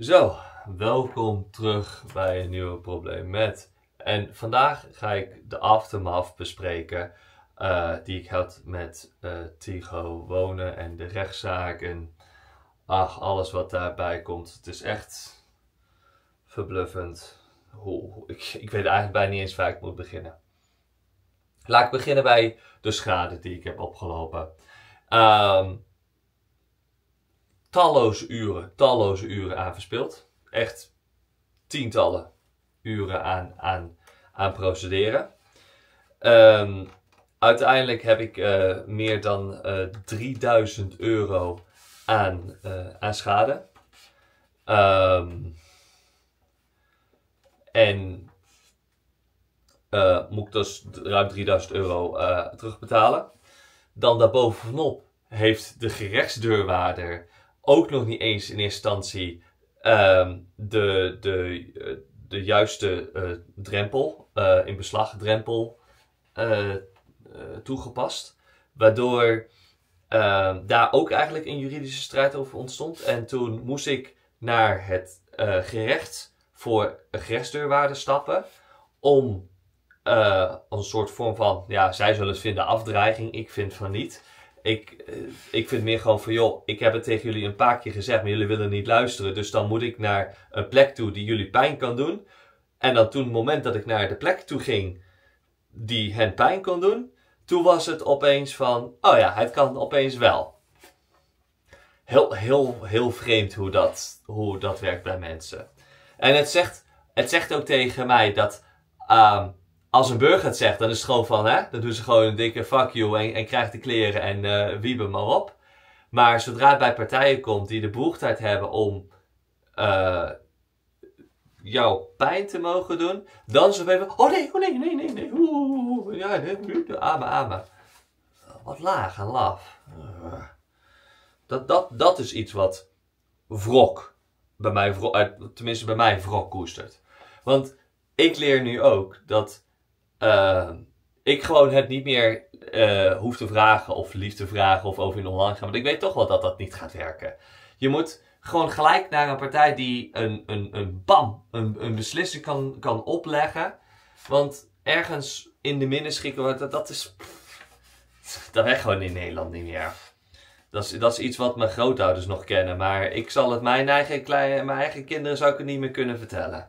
Zo, welkom terug bij een nieuwe probleem met. En vandaag ga ik de aftermath bespreken eh, die ik had met uh, Tigo Wonen en de rechtszaak en ach, alles wat daarbij komt. Het is echt verbluffend. ik, ik weet eigenlijk bijna niet eens waar ik moet beginnen. Laat ik beginnen bij de schade die ik heb opgelopen. Um, talloze uren, talloze uren aan verspild. Echt tientallen uren aan, aan, aan procederen. Ehm, uiteindelijk heb ik eh, meer dan 3000 eh, euro aan, eh, aan schade. Ehm, en moet ik dus ruim 3000 euro terugbetalen. Dan daarbovenop heeft de gerechtsdeurwaarder ook nog niet eens in eerste instantie ehm, de, de, eh, de juiste eh, drempel, eh, in beslagdrempel, toegepast. Waardoor ehm, daar ook eigenlijk een juridische strijd over ontstond. En toen moest ik naar het gerecht voor gerechtsdeurwaarde stappen om als een soort vorm van, ja, zij zullen het vinden afdreiging, ik vind van niet ik, eh, ik vind meer gewoon van, joh, ik heb het tegen jullie een paar keer gezegd, maar jullie willen niet luisteren. Dus dan moet ik naar een plek toe die jullie pijn kan doen. En dan toen het moment dat ik naar de plek toe ging die hen pijn kon doen, toen was het opeens van, oh ja, het kan opeens wel. Heel, heel, heel vreemd hoe dat, hoe dat werkt bij mensen. En het zegt, het zegt ook tegen mij dat ehm, als een burger het zegt, dan is het gewoon van, hè, dan doen ze gewoon een dikke fuck you en, en krijgt de kleren en uh, wiebe maar op. Maar zodra het bij partijen komt die de behoefte hebben om uh, eh, jouw pijn te mogen doen, dan zo even, oh nee, oh nee, nee, nee, nee, oeh, ja, nee, nee, ama, Wat laag en laf. Dat, dat, dat is iets wat wrok, bij mij, eh, tenminste bij mij, wrok koestert. Want ik leer nu ook dat uh, ik gewoon het niet meer uh, hoef te vragen of lief te vragen of over in online gaan. Want ik weet toch wel dat dat niet gaat werken. Je moet gewoon gelijk naar een partij die een, een, een bam, een, een beslissing kan, kan opleggen. Want ergens in de minnen schikken, dat, dat is. Dat werkt gewoon in Nederland niet meer. Dat is, dat is iets wat mijn grootouders nog kennen. Maar ik zal het mijn eigen, kleine, mijn eigen kinderen zou ik het niet meer kunnen vertellen.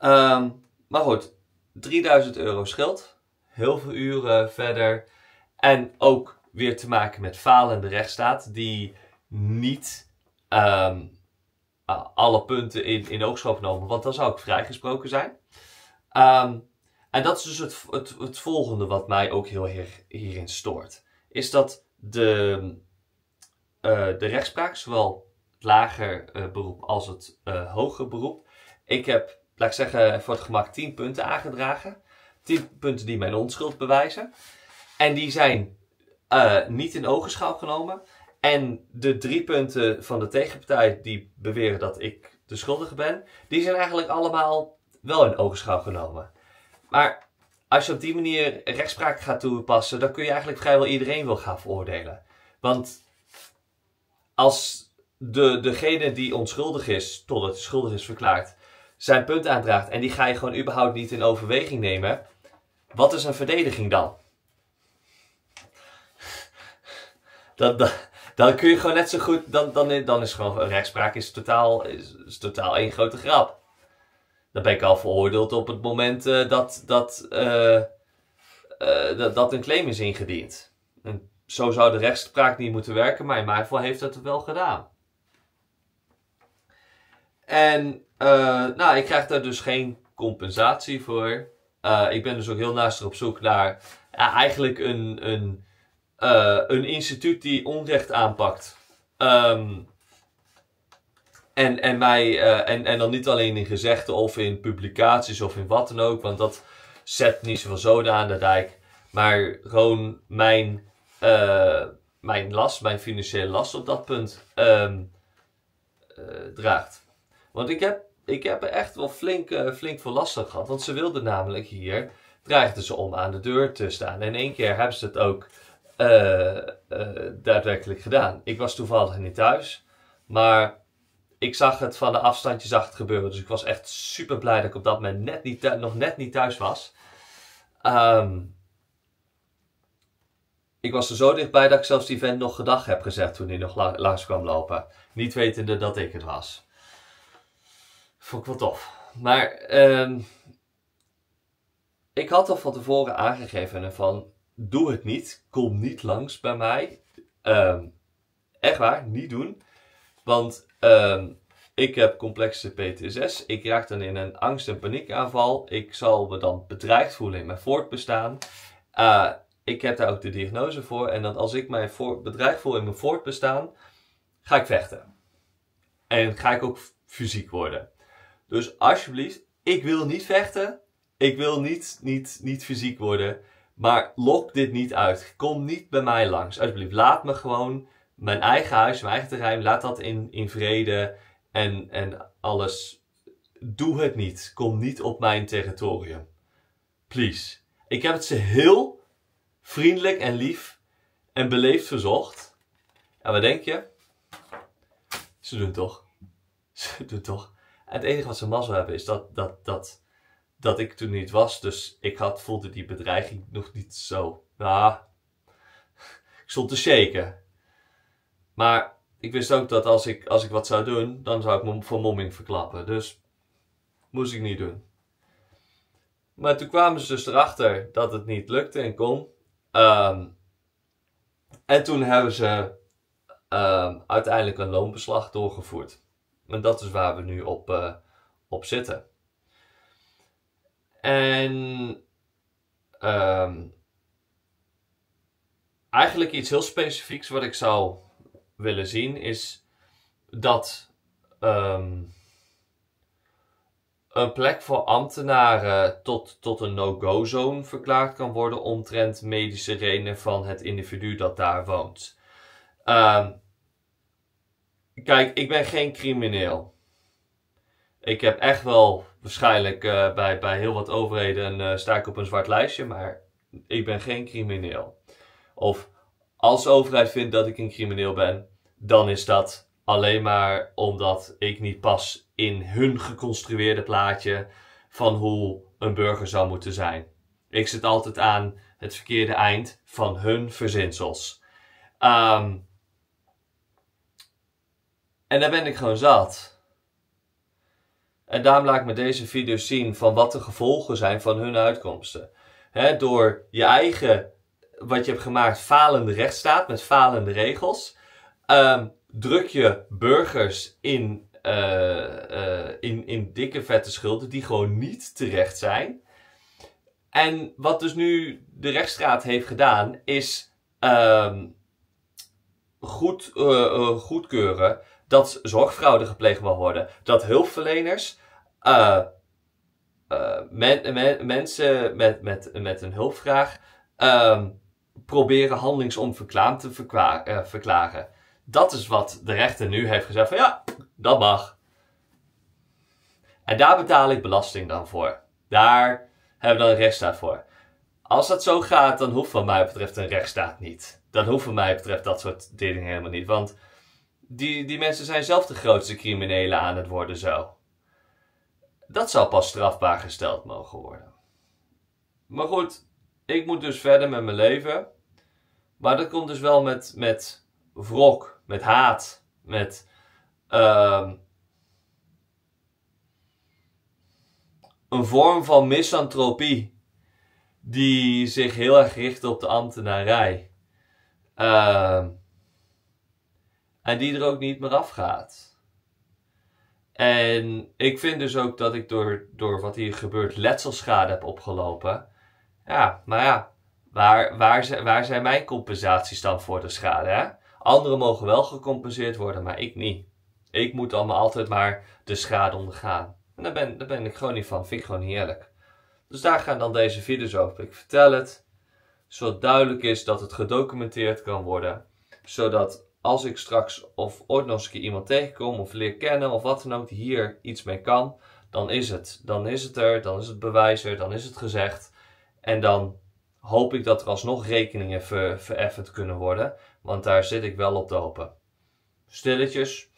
Um, maar goed, 3000 euro schild. Heel veel uren verder. En ook weer te maken met falende rechtsstaat, die niet ehm, alle punten in, in oogschap genomen, want dan zou ik vrijgesproken zijn. Ehm, en dat is dus het, het, het, volgende wat mij ook heel hier hierin stoort. Is dat de, eh, de rechtspraak, zowel het lager eh, beroep als het uh, hoger beroep. Ik heb laat ik zeggen, voor het gemak 10 punten aangedragen. 10 punten die mijn onschuld bewijzen. En die zijn eh, niet in ogenschouw genomen. En de drie punten van de tegenpartij die beweren dat ik de schuldige ben, die zijn eigenlijk allemaal wel in ogenschouw genomen. Maar als je op die manier rechtspraak gaat toepassen, dan kun je eigenlijk vrijwel iedereen wel gaan veroordelen. Want als de, degene die onschuldig is, tot het schuldig is verklaard, zijn punt aandraagt en die ga je gewoon überhaupt niet in overweging nemen, wat is een verdediging dan? Dan, dat dan kun je gewoon net zo goed, dan, dan, dan is gewoon een rechtspraak is totaal, is, totaal één grote grap. Dan ben ik al veroordeeld op het moment eh, dat, eh, eh, dat, dat, een claim is ingediend. En zo zou de rechtspraak niet moeten werken, maar in mijn geval heeft dat wel gedaan. En eh, nou, ik krijg daar dus geen compensatie voor. Eh, ik ben dus ook heel naast op zoek naar eigenlijk een, een, eh, een instituut die onrecht aanpakt. Ehm, en, en, mij, en, en dan niet alleen in gezegden of in publicaties of in wat dan ook, want dat zet niet zoveel zoden aan de dijk. Maar gewoon mijn, mijn last, mijn financiële last op dat punt um, draagt. Want ik heb, ik heb er echt wel flink, eh, flink voor lastig gehad. Want ze wilden namelijk hier, dreigden ze om aan de deur te staan. En één keer hebben ze het ook eh, eh, daadwerkelijk gedaan. Ik was toevallig niet thuis. Maar ik zag het van de afstandje zag het gebeuren. Dus ik was echt super blij dat ik op dat moment net niet nog net niet thuis was. Ehm, ik was er zo dichtbij dat ik zelfs die vent nog gedag heb gezegd toen hij nog langs kwam lopen. Niet wetende dat ik het was. Vond ik wel tof. Maar ehm, ik had al van tevoren aangegeven van doe het niet. Kom niet langs bij mij. Ehm, echt waar, niet doen. Want ehm, ik heb complexe PTSS. Ik raak dan in een angst- en paniekaanval. Ik zal me dan bedreigd voelen in mijn voortbestaan. Eh, ik heb daar ook de diagnose voor. En dat als ik mij bedreigd voel in mijn voortbestaan, ga ik vechten. En ga ik ook fysiek worden. Dus alsjeblieft, ik wil niet vechten. Ik wil niet, niet, niet fysiek worden. Maar lok dit niet uit. Kom niet bij mij langs. Alsjeblieft, laat me gewoon mijn eigen huis, mijn eigen terrein. Laat dat in, in vrede en, en alles. Doe het niet. Kom niet op mijn territorium. Please. Ik heb het ze heel vriendelijk en lief en beleefd verzocht. En wat denk je? Ze doen toch. Ze doen toch. En het enige wat ze mazzel hebben is dat, dat, dat, dat ik toen niet was. Dus ik had, voelde die bedreiging nog niet zo. Nou, ik stond te shaken. Maar ik wist ook dat als ik, als ik wat zou doen, dan zou ik me voor momming verklappen. Dus moest ik niet doen. Maar toen kwamen ze dus erachter dat het niet lukte en kon. Ehm, en toen hebben ze ehm, uiteindelijk een loonbeslag doorgevoerd. En dat is waar we nu op, eh, op zitten. En ehm, eigenlijk iets heel specifieks wat ik zou willen zien is dat ehm, een plek voor ambtenaren tot, tot een no-go-zone verklaard kan worden omtrent medische redenen van het individu dat daar woont. Um, Kijk, ik ben geen crimineel. Ik heb echt wel waarschijnlijk eh, bij, bij heel wat overheden uh, sta ik op een zwart lijstje, maar ik ben geen crimineel. Of als de overheid vindt dat ik een crimineel ben, dan is dat alleen maar omdat ik niet pas in hun geconstrueerde plaatje van hoe een burger zou moeten zijn. Ik zit altijd aan het verkeerde eind van hun verzinsels. Um, en daar ben ik gewoon zat. En daarom laat ik me deze video zien van wat de gevolgen zijn van hun uitkomsten. door je eigen, wat je hebt gemaakt, falende rechtsstaat met falende regels. Ehm, druk je burgers in, eh, eh, in, in dikke vette schulden die gewoon niet terecht zijn. En wat dus nu de rechtsstraat heeft gedaan, is ehm, goed, eh, goedkeuren dat zorgfraude gepleegd mag worden. Dat hulpverleners eh, eh, mensen met, met, met een hulpvraag ehm, proberen handelingsonverklaamd te eh, verklaren. Dat is wat de rechter nu heeft gezegd van ja, dat mag. En daar betaal ik belasting dan voor. Daar hebben we dan een rechtsstaat voor. Als dat zo gaat, dan hoeft van mij betreft een rechtsstaat niet. Dan hoeft van mij betreft dat soort dingen helemaal niet. Want die, die mensen zijn zelf de grootste criminelen aan het worden zo. Dat zal pas strafbaar gesteld mogen worden. Maar goed, ik moet dus verder met mijn leven. Maar dat komt dus wel met, met wrok, met haat, met ehm, een vorm van misantropie die zich heel erg richt op de ambtenarij. Uh, en die er ook niet meer afgaat. En ik vind dus ook dat ik door, door wat hier gebeurt letselschade heb opgelopen. Ja, maar ja, waar, waar, waar zijn mijn compensaties dan voor de schade? Hè? Anderen mogen wel gecompenseerd worden, maar ik niet. Ik moet dan altijd maar de schade ondergaan. En daar ben, daar ben ik gewoon niet van. Vind ik gewoon niet eerlijk. Dus daar gaan dan deze video's over. Ik vertel het, zodat duidelijk is dat het gedocumenteerd kan worden. Zodat als ik straks of ooit nog eens iemand tegenkom of leer kennen of wat dan ook hier iets mee kan, dan is het. Dan is het er, dan is het bewijs er, dan is het gezegd. En dan hoop ik dat er alsnog rekeningen ver, vereffend kunnen worden, want daar zit ik wel op te hopen. Stilletjes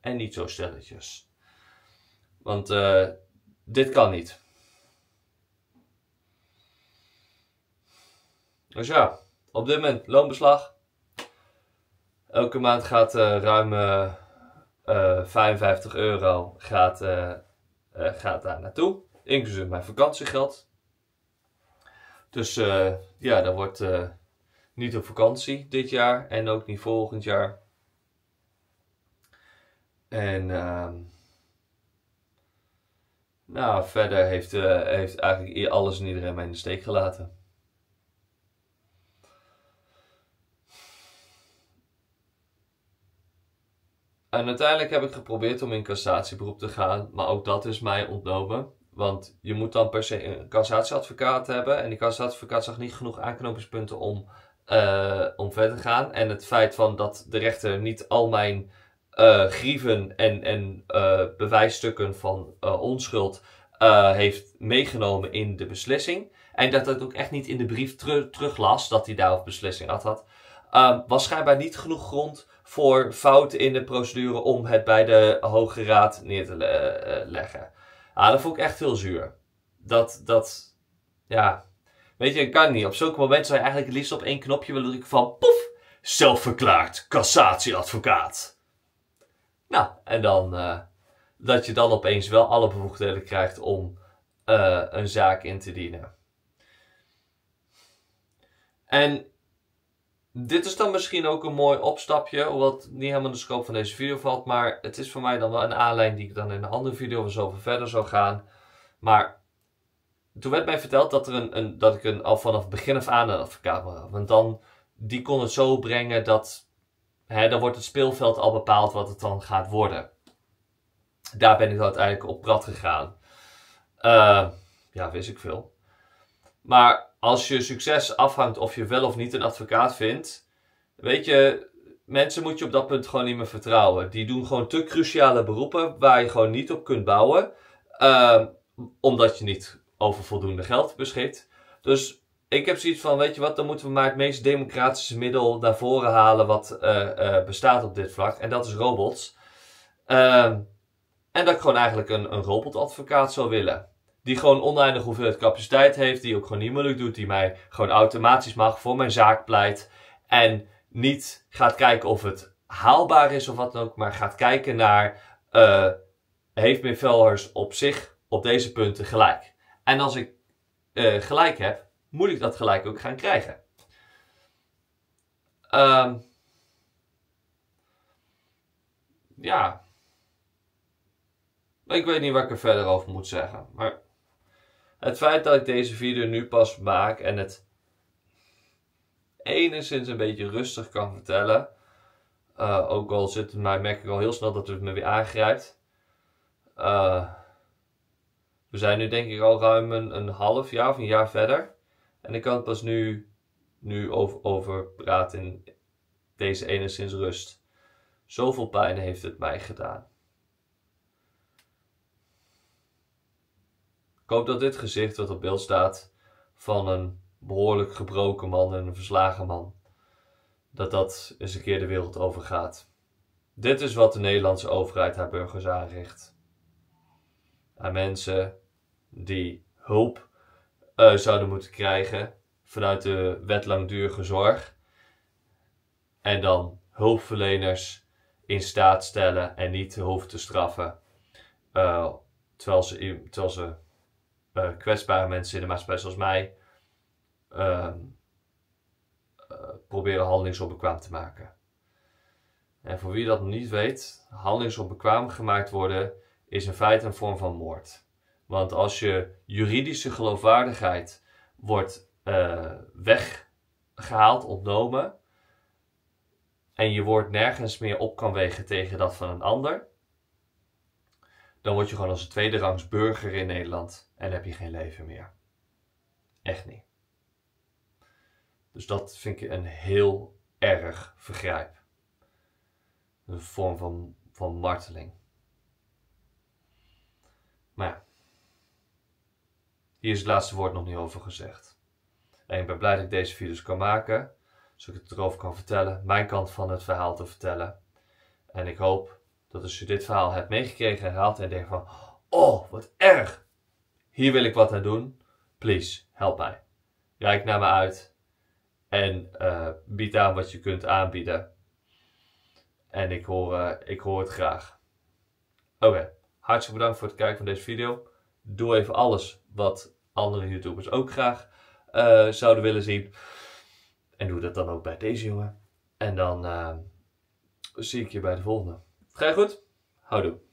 en niet zo stilletjes. Want eh, dit kan niet. Dus ja, op dit moment loonbeslag Elke maand gaat eh, ruim 55 eh, eh, euro gaat, gaat daar naartoe. Inclusief mijn vakantiegeld. Dus ja, dat wordt niet op vakantie dit jaar en ook niet volgend jaar. En ehm, nou, verder heeft, heeft eigenlijk alles en iedereen mij in de steek gelaten. En uiteindelijk heb ik geprobeerd om in cassatieberoep te gaan, maar ook dat is mij ontnomen. Want je moet dan per se een cassatieadvocaat hebben. En die cassatieadvocaat zag niet genoeg aanknopingspunten om, uh, om verder te gaan. En het feit van dat de rechter niet al mijn eh, grieven en, en eh, bewijsstukken van onschuld heeft meegenomen in de beslissing. En dat het ook echt niet in de brief terug teruglas dat hij daarop beslissing had. had. Uh, was schijnbaar niet genoeg grond voor fouten in de procedure om het bij de Hoge Raad neer te eh, leggen. Ah, dat vond ik echt heel zuur. Dat, dat, ja. Weet je, dat kan niet. Op zulke momenten zou je eigenlijk het liefst op één knopje willen drukken van poef, zelfverklaard cassatieadvocaat. Nou, en dan eh, dat je dan opeens wel alle bevoegdheden krijgt om eh, een zaak in te dienen. En dit is dan misschien ook een mooi opstapje, wat niet helemaal in de scope van deze video valt. Maar het is voor mij dan wel een aanleiding die ik dan in een andere video of zo verder zou gaan. Maar toen werd mij verteld dat, er een, een, dat ik een, al vanaf begin af aan een advocaat Want dan, die kon het zo brengen dat, hè, dan wordt het speelveld al bepaald wat het dan gaat worden. Daar ben ik dan uiteindelijk op prat gegaan. Eh, ja, wist ik veel. Maar als je succes afhangt of je wel of niet een advocaat vindt, weet je, mensen moet je op dat punt gewoon niet meer vertrouwen. Die doen gewoon te cruciale beroepen waar je gewoon niet op kunt bouwen, ehm, omdat je niet over voldoende geld beschikt. Dus ik heb zoiets van, weet je wat, dan moeten we maar het meest democratische middel naar voren halen wat eh, eh, bestaat op dit vlak. En dat is robots. Ehm, en dat ik gewoon eigenlijk een, een robotadvocaat zou willen die gewoon oneindig hoeveelheid capaciteit heeft, die ook gewoon niet moeilijk doet, die mij gewoon automatisch mag voor mijn zaak pleit en niet gaat kijken of het haalbaar is of wat dan ook, maar gaat kijken naar eh, heeft heeft Mifelhers op zich op deze punten gelijk. En als ik eh, gelijk heb, moet ik dat gelijk ook gaan krijgen. Ehm, ja. Ik weet niet wat ik er verder over moet zeggen. Maar het feit dat ik deze video nu pas maak en het enigszins een beetje rustig kan vertellen. Eh, ook al zit het mij, merk ik al heel snel dat het me weer aangrijpt. Eh, we zijn nu denk ik al ruim een, een, half jaar of een jaar verder. En ik kan het pas nu, nu over, over praten in deze enigszins rust. Zoveel pijn heeft het mij gedaan. Ik hoop dat dit gezicht wat op beeld staat van een behoorlijk gebroken man en een verslagen man, dat dat eens een keer de wereld overgaat. Dit is wat de Nederlandse overheid haar burgers aanricht. Aan mensen die hulp eh, zouden moeten krijgen vanuit de wet langdurige zorg. En dan hulpverleners in staat stellen en niet hoeven te straffen. Eh, terwijl, ze, terwijl ze uh, kwetsbare mensen in de maatschappij zoals mij probeer ehm, uh, proberen handelingsonbekwaam te maken. En voor wie dat niet weet, handelingsonbekwaam gemaakt worden is in feite een vorm van moord. Want als je juridische geloofwaardigheid wordt eh, weggehaald, ontnomen, en je wordt nergens meer op kan wegen tegen dat van een ander, dan word je gewoon als een tweede rangs burger in Nederland en heb je geen leven meer. Echt niet. Dus dat vind ik een heel erg vergrijp. Een vorm van, van marteling. Maar ja, hier is het laatste woord nog niet over gezegd. En ik ben blij dat ik deze video's kan maken, zodat ik het erover kan vertellen, mijn kant van het verhaal te vertellen. En ik hoop dat als je dit verhaal hebt meegekregen en herhaald en denkt van, oh, wat erg. Hier wil ik wat aan doen. Please, help mij. Rijk naar me uit en eh, bied aan wat je kunt aanbieden. En ik hoor, eh, ik hoor het graag. Oké, hartstikke bedankt voor het kijken van deze video. Doe even alles wat andere YouTubers ook graag eh, zouden willen zien. En doe dat dan ook bij deze jongen. En dan zie ik je bij de volgende. Ga je goed? Houdoe.